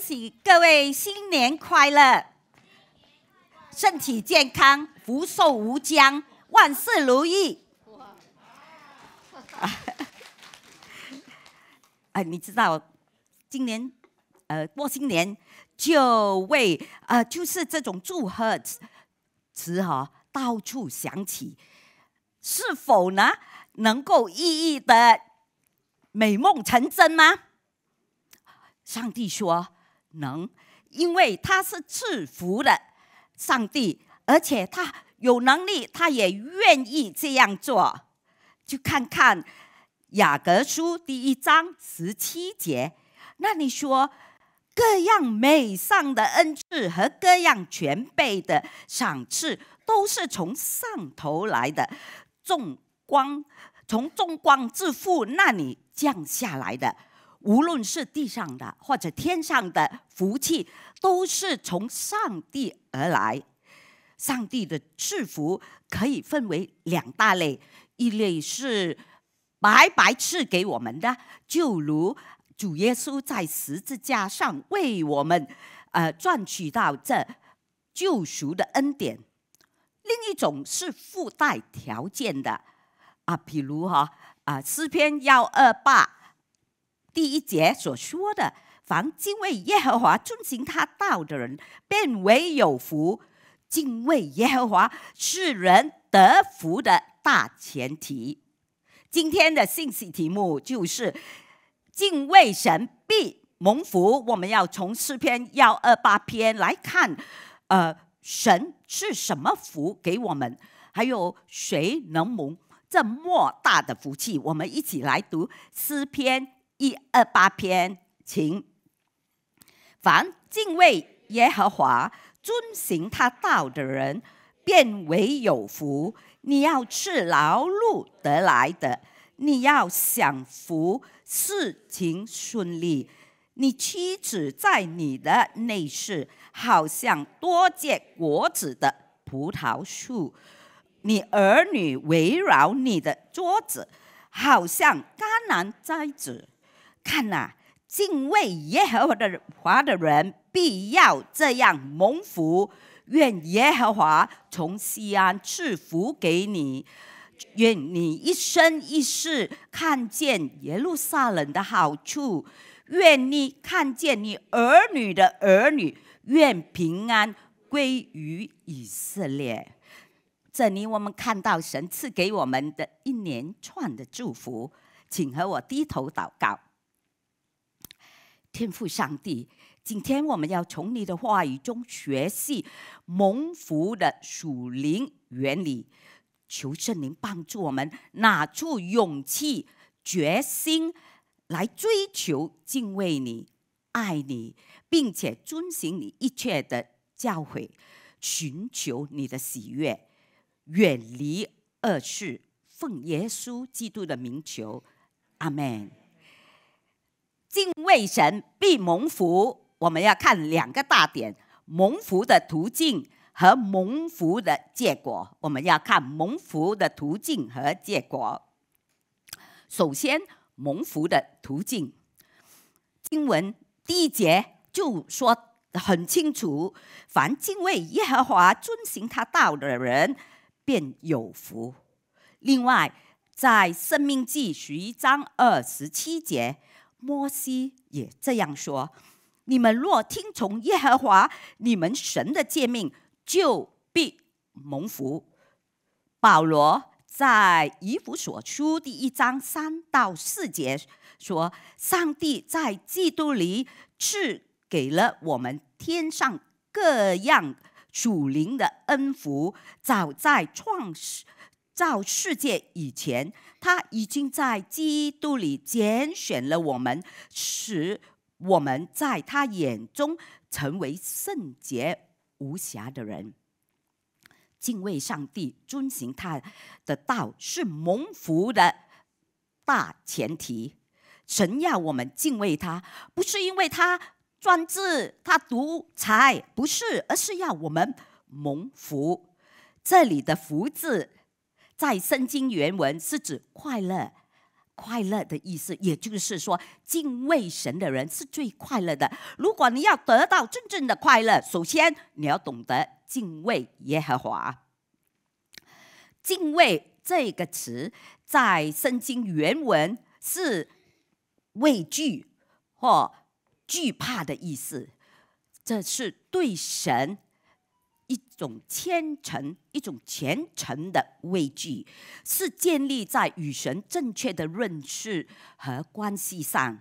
恭喜各位新年快乐，身体健康，福寿无疆，万事如意。哎，你知道今年呃过新年，就为呃就是这种祝贺词哈，到处响起，是否呢能够一一的美梦成真吗？上帝说。能，因为他是赐福的上帝，而且他有能力，他也愿意这样做。就看看雅各书第一章十七节，那你说各样美上的恩赐和各样全备的赏赐，都是从上头来的，众光从众光之父那里降下来的。无论是地上的或者天上的福气，都是从上帝而来。上帝的赐福可以分为两大类，一类是白白赐给我们的，就如主耶稣在十字架上为我们，呃，赚取到这救赎的恩典；另一种是附带条件的，啊，比如哈啊，诗篇幺二八。第一节所说的，凡敬畏耶和华、遵行他道的人，便为有福。敬畏耶和华是人得福的大前提。今天的信息题目就是“敬畏神必蒙福”。我们要从诗篇幺二八篇来看，呃，神是什么福给我们？还有谁能蒙这莫大的福气？我们一起来读诗篇。一二八篇，请。凡敬畏耶和华、遵行他道的人，变为有福。你要吃劳碌得来的，你要享福，事情顺利。你妻子在你的内室，好像多结果子的葡萄树；你儿女围绕你的桌子，好像甘蓝摘子。看呐，敬畏耶和华的华的人，必要这样蒙福。愿耶和华从西安赐福给你，愿你一生一世看见耶路撒冷的好处。愿你看见你儿女的儿女，愿平安归于以色列。这里我们看到神赐给我们的一连串的祝福，请和我低头祷告。天赋上帝，今天我们要从你的话语中学习蒙福的属灵原理。求圣灵帮助我们拿出勇气、决心来追求、敬畏你、爱你，并且遵循你一切的教诲，寻求你的喜悦，远离恶事，奉耶稣基督的名求。阿门。敬畏神必蒙福，我们要看两个大点：蒙福的途径和蒙福的结果。我们要看蒙福的途径和结果。首先，蒙福的途径，经文第一节就说很清楚：凡敬畏耶和华、遵行他道的人，便有福。另外，在生命记十一章二十七节。摩西也这样说：“你们若听从耶和华你们神的诫命，就必蒙福。”保罗在以弗所书第一章三到四节说：“上帝在基督里赐给了我们天上各样主灵的恩福，早在创世。”造世界以前，他已经在基督里拣选了我们，使我们在他眼中成为圣洁无瑕的人。敬畏上帝、遵行他的道是蒙福的大前提。神要我们敬畏他，不是因为他专制、他独裁，不是，而是要我们蒙福。这里的“福”字。在圣经原文是指快乐、快乐的意思，也就是说，敬畏神的人是最快乐的。如果你要得到真正的快乐，首先你要懂得敬畏耶和华。敬畏这个词在圣经原文是畏惧或惧怕的意思，这是对神。一种虔诚、一种虔诚的畏惧，是建立在与神正确的认识和关系上，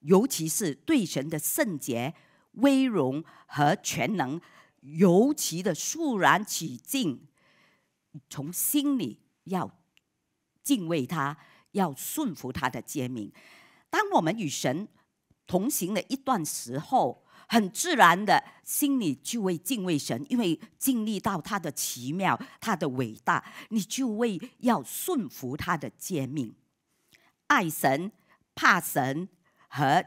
尤其是对神的圣洁、威荣和全能，尤其的肃然起敬，从心里要敬畏他，要顺服他的诫命。当我们与神同行的一段时候，很自然的，心里就会敬畏神，因为经历到他的奇妙、他的伟大，你就会要顺服他的诫命，爱神、怕神和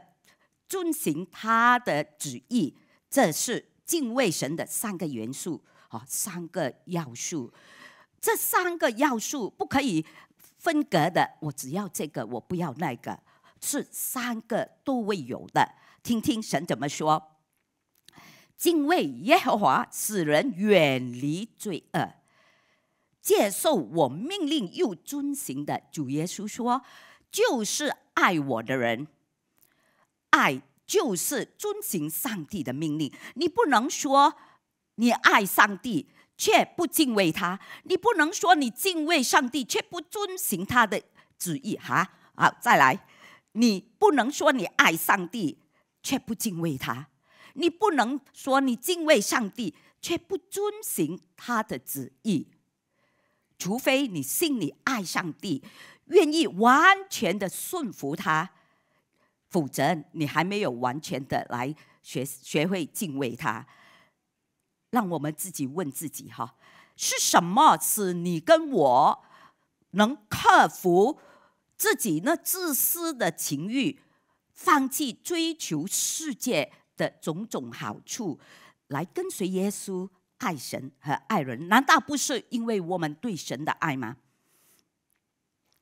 遵循他的旨意，这是敬畏神的三个元素，哦，三个要素。这三个要素不可以分隔的，我只要这个，我不要那个，是三个都会有的。听听神怎么说：敬畏耶和华使人远离罪恶，接受我命令又遵行的主耶稣说，就是爱我的人，爱就是遵行上帝的命令。你不能说你爱上帝却不敬畏他，你不能说你敬畏上帝却不遵行他的旨意。哈，好，再来，你不能说你爱上帝。却不敬畏他，你不能说你敬畏上帝，却不遵行他的旨意。除非你信，你爱上帝，愿意完全的顺服他，否则你还没有完全的来学学会敬畏他。让我们自己问自己哈，是什么使你跟我能克服自己那自私的情欲？放弃追求世界的种种好处，来跟随耶稣、爱神和爱人，难道不是因为我们对神的爱吗？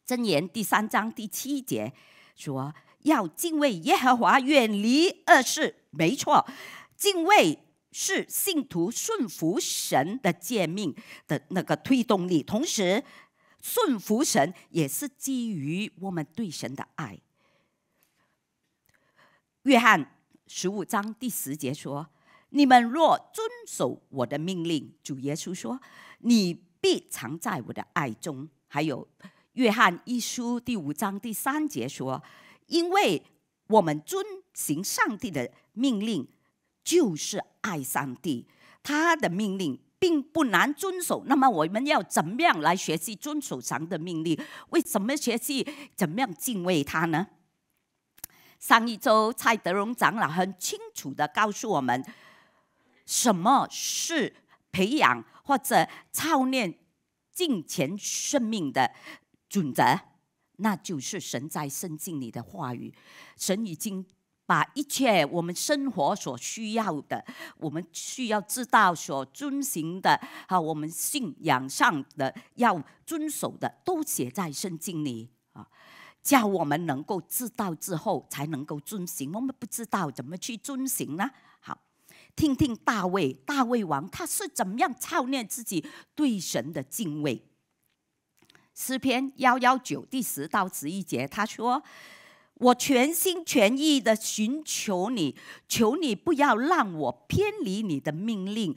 箴言第三章第七节说：“要敬畏耶和华，远离恶事。”没错，敬畏是信徒顺服神的诫命的那个推动力，同时顺服神也是基于我们对神的爱。约翰十五章第十节说：“你们若遵守我的命令，主耶稣说，你必藏在我的爱中。”还有，约翰一书第五章第三节说：“因为我们遵行上帝的命令，就是爱上帝。他的命令并不难遵守。那么，我们要怎么样来学习遵守神的命令？为什么学习怎么样敬畏他呢？”上一周，蔡德荣长老很清楚的告诉我们，什么是培养或者操练金钱生命的准则，那就是神在圣经里的话语。神已经把一切我们生活所需要的，我们需要知道、所遵循的，哈，我们信仰上的要遵守的，都写在圣经里。叫我们能够知道之后，才能够遵行。我们不知道怎么去遵行呢？好，听听大卫，大卫王他是怎么样操练自己对神的敬畏。诗篇幺幺九第十到十一节，他说：“我全心全意的寻求你，求你不要让我偏离你的命令。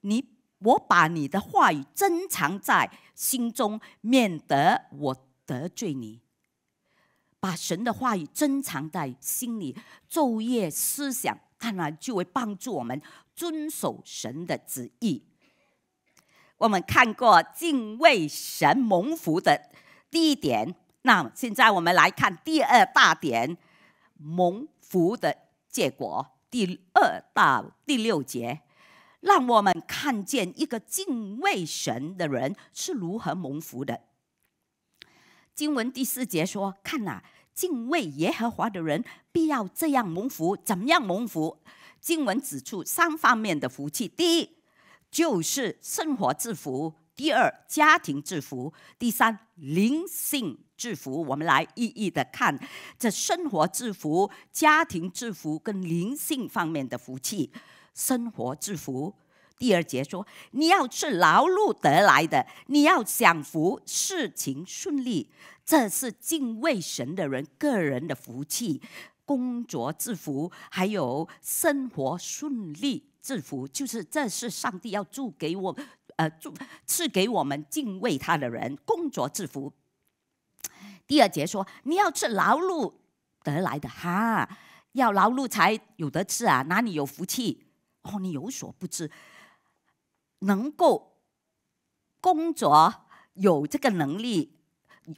你，我把你的话语珍藏在心中，免得我得罪你。”把神的话语珍藏在心里，昼夜思想，看然就会帮助我们遵守神的旨意。我们看过敬畏神蒙福的第一点，那现在我们来看第二大点，蒙福的结果。第二到第六节，让我们看见一个敬畏神的人是如何蒙福的。经文第四节说：“看呐。敬畏耶和华的人必要这样蒙福。怎样蒙福？经文指出三方面的福气：第一，就是生活制服；第二，家庭制服；第三，灵性制服。我们来一一的看这生活制服、家庭制服跟灵性方面的福气。生活制服，第二节说：你要吃劳碌得来的，你要享福，事情顺利。这是敬畏神的人个人的福气，工作制服，还有生活顺利制服，就是这是上帝要祝给我，呃，祝赐给我们敬畏他的人工作制服。第二节说，你要吃劳碌得来的哈，要劳碌才有得吃啊，哪里有福气？哦，你有所不知，能够工作有这个能力。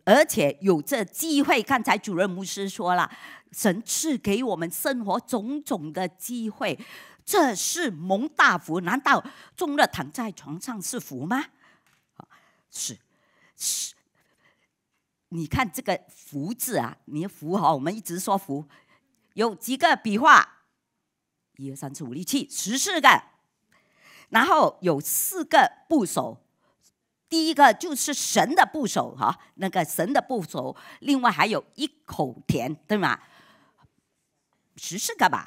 而且有这机会，刚才主任牧师说了，神赐给我们生活种种的机会，这是蒙大福。难道中了躺在床上是福吗？是是。你看这个“福”字啊，你“福”好，我们一直说“福”，有几个笔画？一二三四五六七，十四个。然后有四个部首。第一个就是神的部首哈，那个神的部首，另外还有一口田，对吗？十四个吧，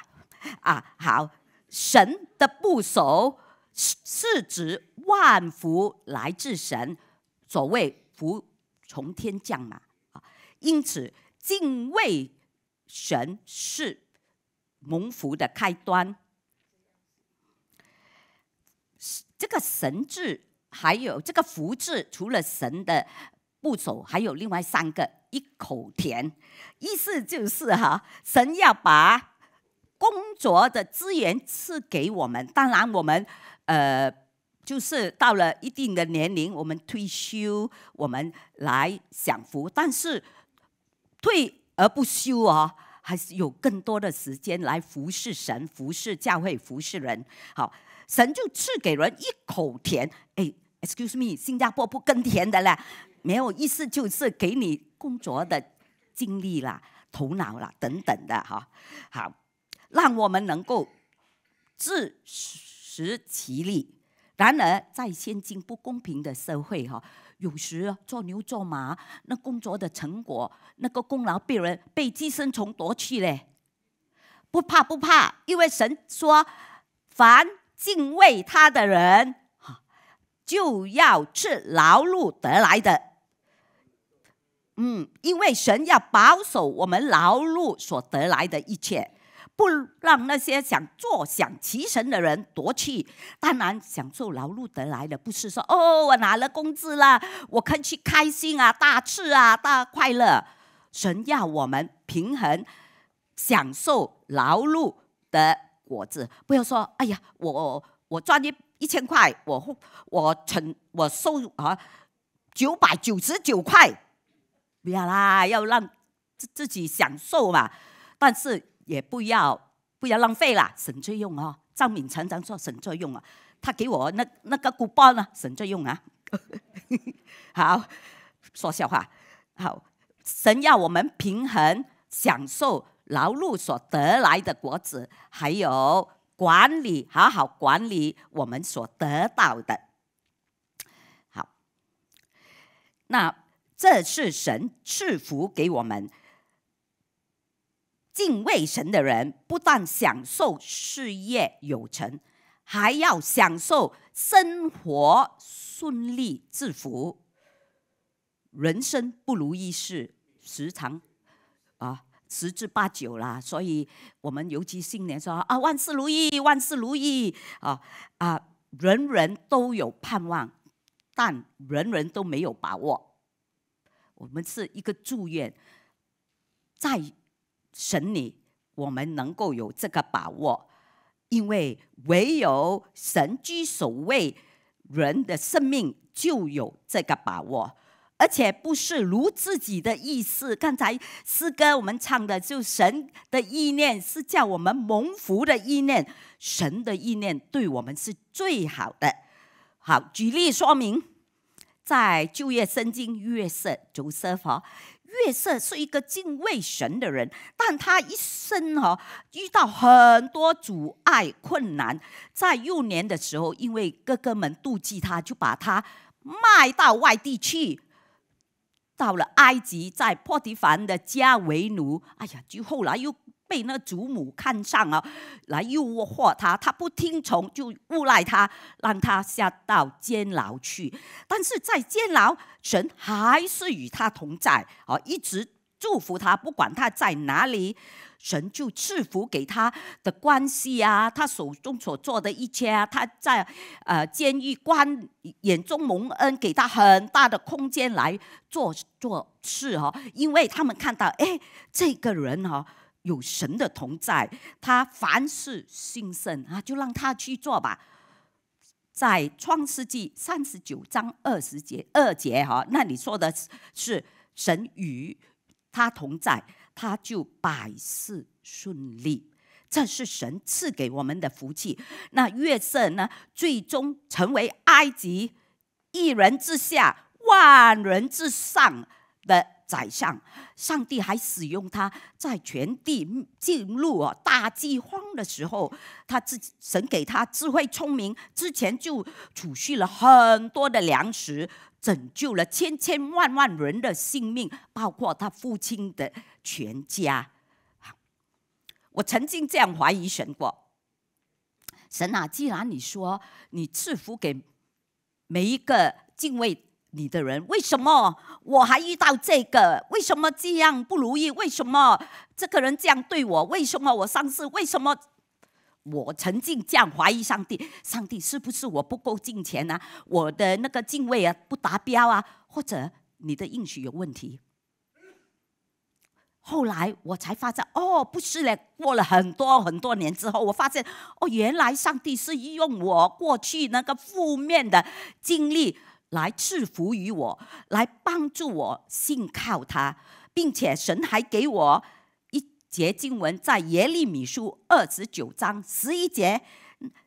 啊，好，神的部首是指万福来自神，所谓福从天降嘛，啊，因此敬畏神是蒙福的开端，这个神字。还有这个“福”字，除了“神”的部首，还有另外三个一口田，意思就是哈，神要把工作的资源赐给我们。当然，我们呃，就是到了一定的年龄，我们退休，我们来享福。但是退而不休啊，还是有更多的时间来服侍神、服侍教会、服侍人。好。神就赐给人一口田，哎，excuse me，新加坡不耕田的啦，没有意思，就是给你工作的精力啦、头脑啦等等的哈。好，让我们能够自食其力。然而在现今不公平的社会哈，有时做牛做马，那工作的成果、那个功劳被人被寄生虫夺去嘞。不怕不怕，因为神说凡。敬畏他的人，哈，就要吃劳碌得来的。嗯，因为神要保守我们劳碌所得来的一切，不让那些想坐享其成的人夺去。当然，享受劳碌得来的，不是说哦，我拿了工资了，我以去开心啊，大吃啊，大快乐。神要我们平衡享受劳碌的。果子不要说，哎呀，我我赚一一千块，我我存我收啊九百九十九块，不要啦，要让自自己享受嘛，但是也不要不要浪费啦，省着用哦，张敏常常说省着用啊，他给我那那个古包呢，省着用啊，好说笑话，好，神要我们平衡享受。劳碌所得来的果子，还有管理，好好管理我们所得到的。好，那这是神赐福给我们，敬畏神的人不但享受事业有成，还要享受生活顺利、致福人生不如意事时常。十之八九啦，所以，我们尤其新年说啊，万事如意，万事如意啊啊，人人都有盼望，但人人都没有把握。我们是一个祝愿，在神里，我们能够有这个把握，因为唯有神居首位，人的生命就有这个把握。而且不是如自己的意思。刚才诗歌我们唱的，就神的意念是叫我们蒙福的意念。神的意念对我们是最好的。好，举例说明，在旧约圣经，约瑟，主瑟佛。约瑟是一个敬畏神的人，但他一生哈遇到很多阻碍困难。在幼年的时候，因为哥哥们妒忌他，就把他卖到外地去。到了埃及，在破提凡的家为奴。哎呀，就后来又被那祖母看上了，来诱惑他，他不听从，就诬赖他，让他下到监牢去。但是在监牢，神还是与他同在，啊，一直祝福他，不管他在哪里。神就赐福给他的关系啊，他手中所做的一切啊，他在呃监狱官眼中蒙恩，给他很大的空间来做做事哦，因为他们看到哎，这个人哦。有神的同在，他凡事心神啊，就让他去做吧。在创世纪三十九章二十节二节哈，那你说的是神与他同在。他就百事顺利，这是神赐给我们的福气。那月色呢？最终成为埃及一人之下、万人之上的宰相。上帝还使用他在全地进入大饥荒的时候，他自神给他智慧聪明，之前就储蓄了很多的粮食。拯救了千千万万人的性命，包括他父亲的全家。我曾经这样怀疑神过：神啊，既然你说你赐福给每一个敬畏你的人，为什么我还遇到这个？为什么这样不如意？为什么这个人这样对我？为什么我上次？为什么？我曾经这样怀疑上帝：上帝是不是我不够敬虔呢？我的那个敬畏啊不达标啊，或者你的应许有问题？后来我才发现，哦，不是嘞。过了很多很多年之后，我发现，哦，原来上帝是用我过去那个负面的经历来制服于我，来帮助我信靠他，并且神还给我。节经文在耶利米书二十九章十一节，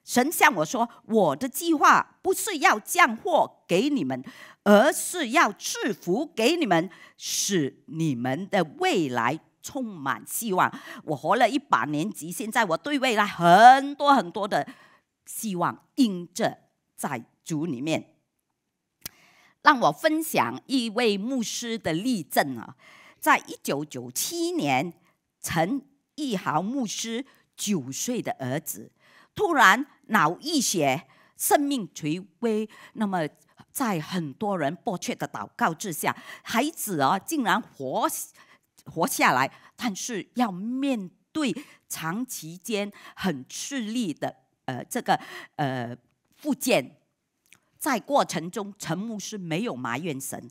神向我说：“我的计划不是要降祸给你们，而是要赐福给你们，使你们的未来充满希望。”我活了一把年纪，现在我对未来很多很多的希望，印着在主里面。让我分享一位牧师的例证啊，在一九九七年。陈一豪牧师九岁的儿子突然脑溢血，生命垂危。那么，在很多人迫切的祷告之下，孩子啊，竟然活活下来，但是要面对长期间很吃力的呃这个呃复健。在过程中，陈牧师没有埋怨神，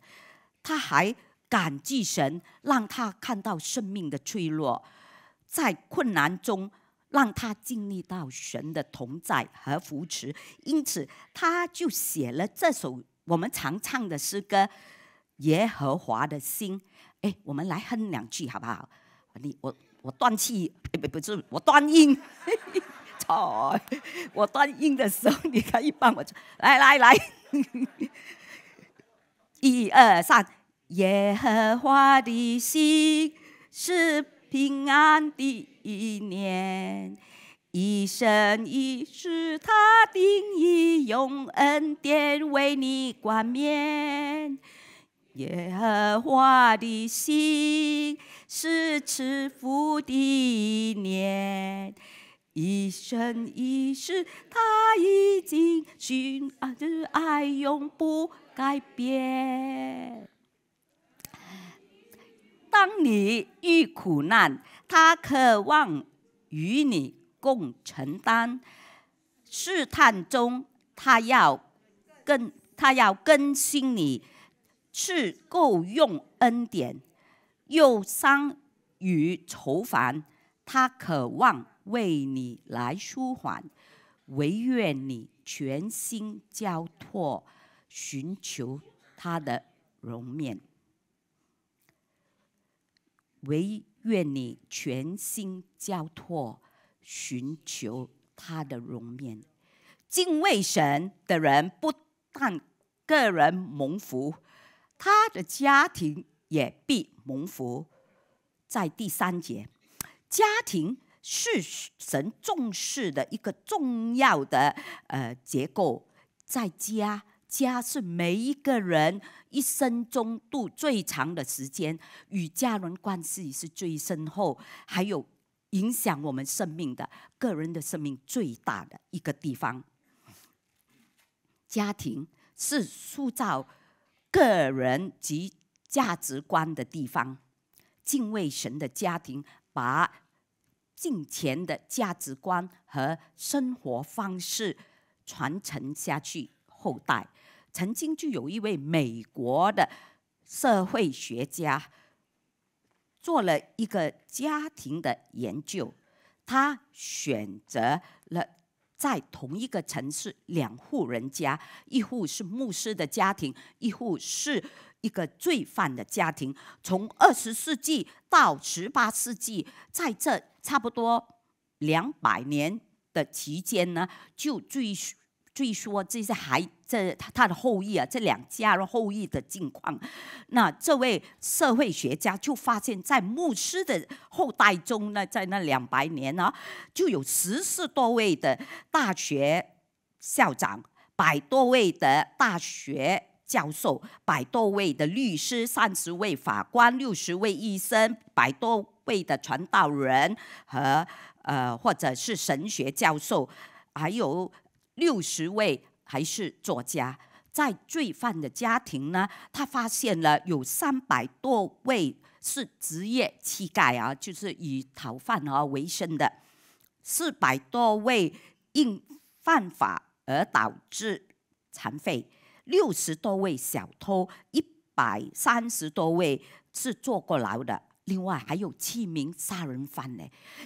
他还。感激神，让他看到生命的脆弱，在困难中，让他经历到神的同在和扶持。因此，他就写了这首我们常唱的诗歌《耶和华的心》。哎，我们来哼两句好不好？你我我断气，不不是我断音，操！我断音的时候，你可以帮我来来来，一二三。耶和华的心是平安的一年，一生一世他定义，用恩典为你冠冕。耶和华的心是慈父的一年。一生一世他已经许爱，永不改变。当你遇苦难，他渴望与你共承担；试探中，他要跟，他要更新你，是够用恩典；忧伤与愁烦，他渴望为你来舒缓，唯愿你全心交托，寻求他的容面。唯愿你全心交托，寻求他的容面。敬畏神的人不但个人蒙福，他的家庭也必蒙福。在第三节，家庭是神重视的一个重要的呃结构，在家。家是每一个人一生中度最长的时间，与家人关系是最深厚，还有影响我们生命的个人的生命最大的一个地方。家庭是塑造个人及价值观的地方。敬畏神的家庭，把金钱的价值观和生活方式传承下去，后代。曾经就有一位美国的社会学家做了一个家庭的研究，他选择了在同一个城市两户人家，一户是牧师的家庭，一户是一个罪犯的家庭。从二十世纪到十八世纪，在这差不多两百年的期间呢，就追溯。据说这些还这他他的后裔啊，这两家的后裔的境况，那这位社会学家就发现，在牧师的后代中呢，在那两百年呢，就有十四多位的大学校长，百多位的大学教授，百多位的律师，三十位法官，六十位医生，百多位的传道人和呃，或者是神学教授，还有。六十位还是作家，在罪犯的家庭呢，他发现了有三百多位是职业乞丐啊，就是以讨饭啊为生的，四百多位因犯法而导致残废，六十多位小偷，一百三十多位是坐过牢的。另外还有七名杀人犯呢。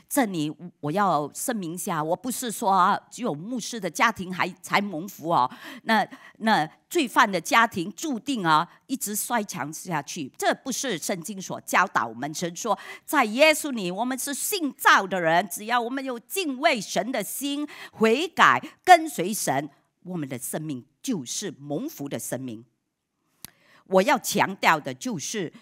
这里我要声明一下，我不是说只有牧师的家庭还才蒙福哦。那那罪犯的家庭注定啊一直衰强下去，这不是圣经所教导我们神说，在耶稣里我们是信造的人，只要我们有敬畏神的心、悔改、跟随神，我们的生命就是蒙福的生命。我要强调的就是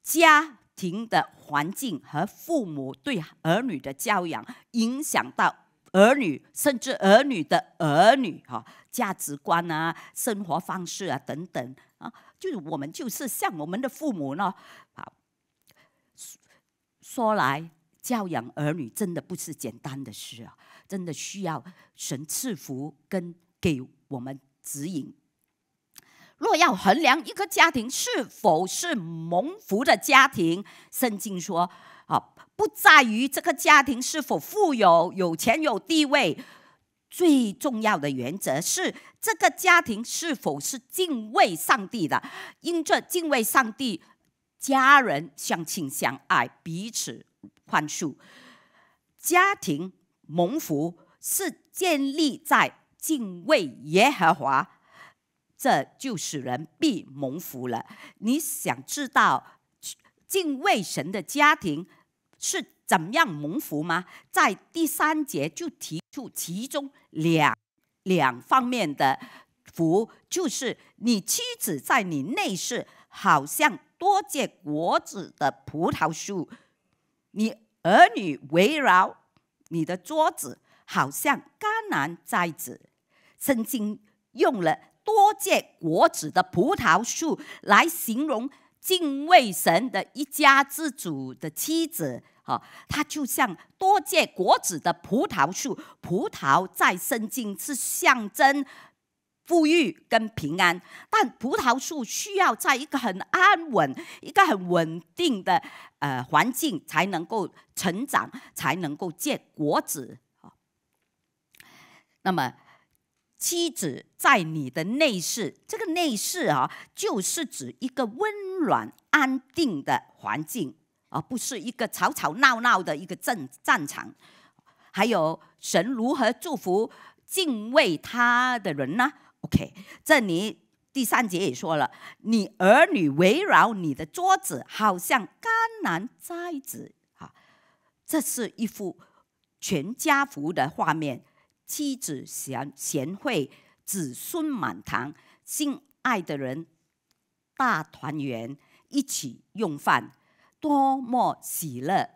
家。庭的环境和父母对儿女的教养，影响到儿女，甚至儿女的儿女哈，价值观啊、生活方式啊等等啊，就是我们就是像我们的父母呢。好，说来教养儿女真的不是简单的事啊，真的需要神赐福跟给我们指引。若要衡量一个家庭是否是蒙福的家庭，圣经说：“啊，不在于这个家庭是否富有、有钱、有地位，最重要的原则是这个家庭是否是敬畏上帝的。因着敬畏上帝，家人相亲相爱，彼此宽恕，家庭蒙福是建立在敬畏耶和华。”这就使人必蒙福了。你想知道敬畏神的家庭是怎样蒙福吗？在第三节就提出其中两两方面的福，就是你妻子在你内室好像多结果子的葡萄树，你儿女围绕你的桌子好像甘蓝摘子。圣经用了。多借果子的葡萄树，来形容敬畏神的一家之主的妻子。哈，她就像多借果子的葡萄树。葡萄在圣经是象征富裕跟平安，但葡萄树需要在一个很安稳、一个很稳定的呃环境才能够成长，才能够结果子。那么。妻子在你的内室，这个内室啊，就是指一个温暖安定的环境，而不是一个吵吵闹闹的一个战战场。还有神如何祝福敬畏他的人呢？OK，这里第三节也说了，你儿女围绕你的桌子，好像甘蓝摘子啊，这是一幅全家福的画面。妻子贤贤惠，子孙满堂，心爱的人大团圆，一起用饭，多么喜乐，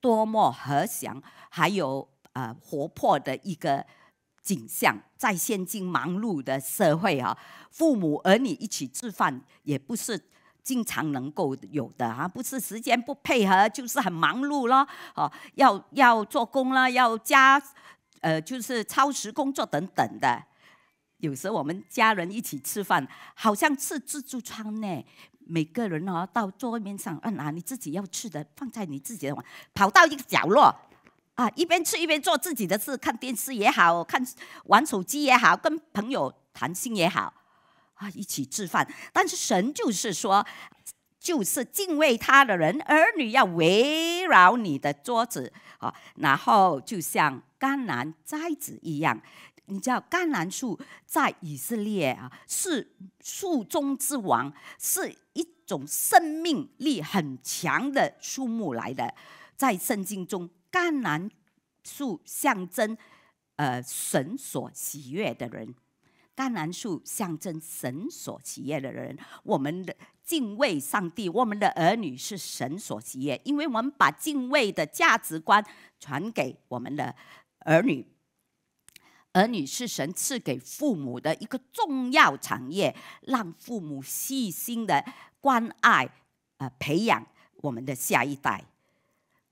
多么和祥，还有呃活泼的一个景象。在现今忙碌的社会啊，父母儿女一起吃饭也不是经常能够有的啊，不是时间不配合，就是很忙碌了。哦，要要做工了，要加。呃，就是超时工作等等的。有时候我们家人一起吃饭，好像吃自助餐呢。每个人哦，到桌面上嗯，拿你自己要吃的，放在你自己的碗，跑到一个角落啊，一边吃一边做自己的事，看电视也好看，玩手机也好，跟朋友谈心也好啊，一起吃饭。但是神就是说，就是敬畏他的人，儿女要围绕你的桌子啊，然后就像。橄榄摘子一样，你知道橄榄树，在以色列啊是树中之王，是一种生命力很强的树木来的。在圣经中，橄榄树象征呃神所喜悦的人，橄榄树象征神所喜悦的人。我们的敬畏上帝，我们的儿女是神所喜悦，因为我们把敬畏的价值观传给我们的。儿女，儿女是神赐给父母的一个重要产业，让父母细心的关爱，呃，培养我们的下一代。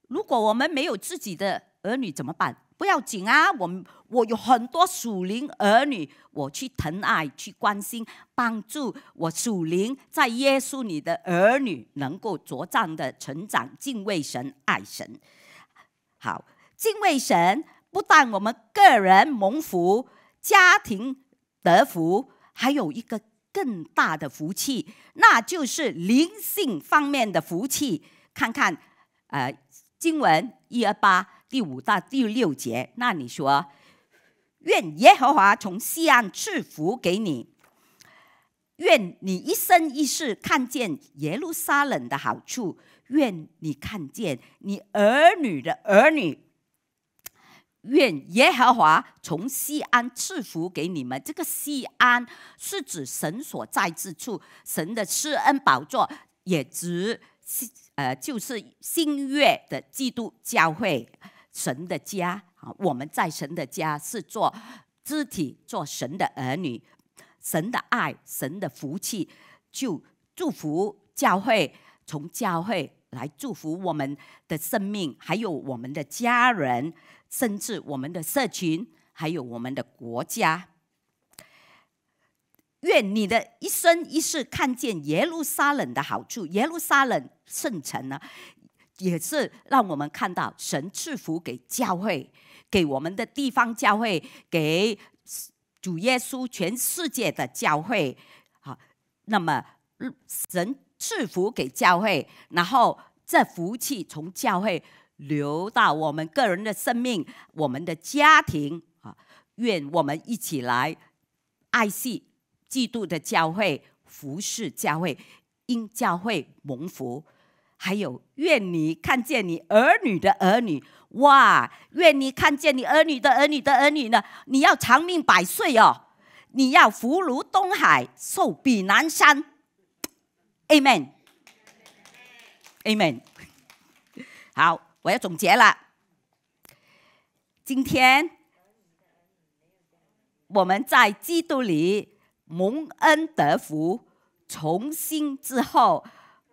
如果我们没有自己的儿女怎么办？不要紧啊，我们我有很多属灵儿女，我去疼爱，去关心，帮助我属灵在耶稣里的儿女能够茁壮的成长，敬畏神，爱神。好，敬畏神。不但我们个人蒙福，家庭得福，还有一个更大的福气，那就是灵性方面的福气。看看，呃，经文一二八第五到第六节，那你说，愿耶和华从西安赐福给你，愿你一生一世看见耶路撒冷的好处，愿你看见你儿女的儿女。愿耶和华从西安赐福给你们。这个西安是指神所在之处，神的施恩宝座，也指呃，就是新月的基督教会，神的家啊。我们在神的家是做肢体，做神的儿女，神的爱，神的福气，就祝福教会，从教会。来祝福我们的生命，还有我们的家人，甚至我们的社群，还有我们的国家。愿你的一生一世看见耶路撒冷的好处，耶路撒冷圣城呢，也是让我们看到神赐福给教会，给我们的地方教会，给主耶稣全世界的教会。好，那么神。赐福给教会，然后这福气从教会流到我们个人的生命，我们的家庭啊！愿我们一起来爱惜基督的教会，服侍教会，因教会蒙福。还有，愿你看见你儿女的儿女，哇！愿你看见你儿女的儿女的儿女呢？你要长命百岁哦！你要福如东海，寿比南山。Amen，Amen。好，我要总结了。今天我们在基督里蒙恩得福，重新之后，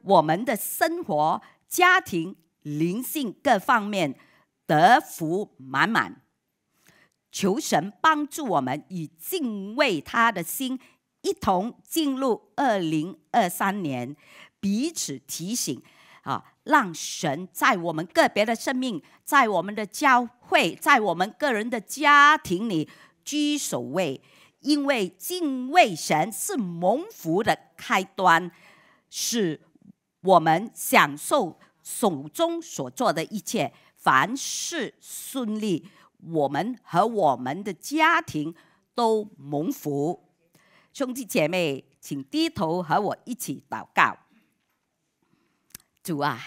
我们的生活、家庭、灵性各方面得福满满。求神帮助我们以敬畏他的心。一同进入二零二三年，彼此提醒，啊，让神在我们个别的生命，在我们的教会，在我们个人的家庭里居首位，因为敬畏神是蒙福的开端，使我们享受手中所做的一切凡事顺利，我们和我们的家庭都蒙福。兄弟姐妹，请低头和我一起祷告。主啊，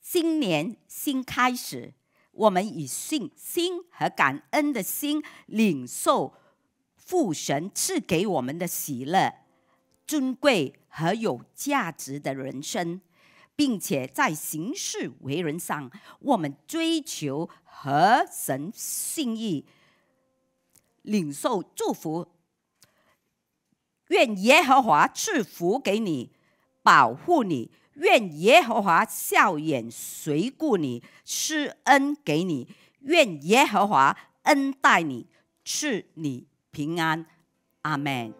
新年新开始，我们以信心和感恩的心领受父神赐给我们的喜乐、尊贵和有价值的人生，并且在行事为人上，我们追求和神信义，领受祝福。愿耶和华赐福给你，保护你；愿耶和华笑眼随顾你，施恩给你；愿耶和华恩待你，赐你平安。阿门。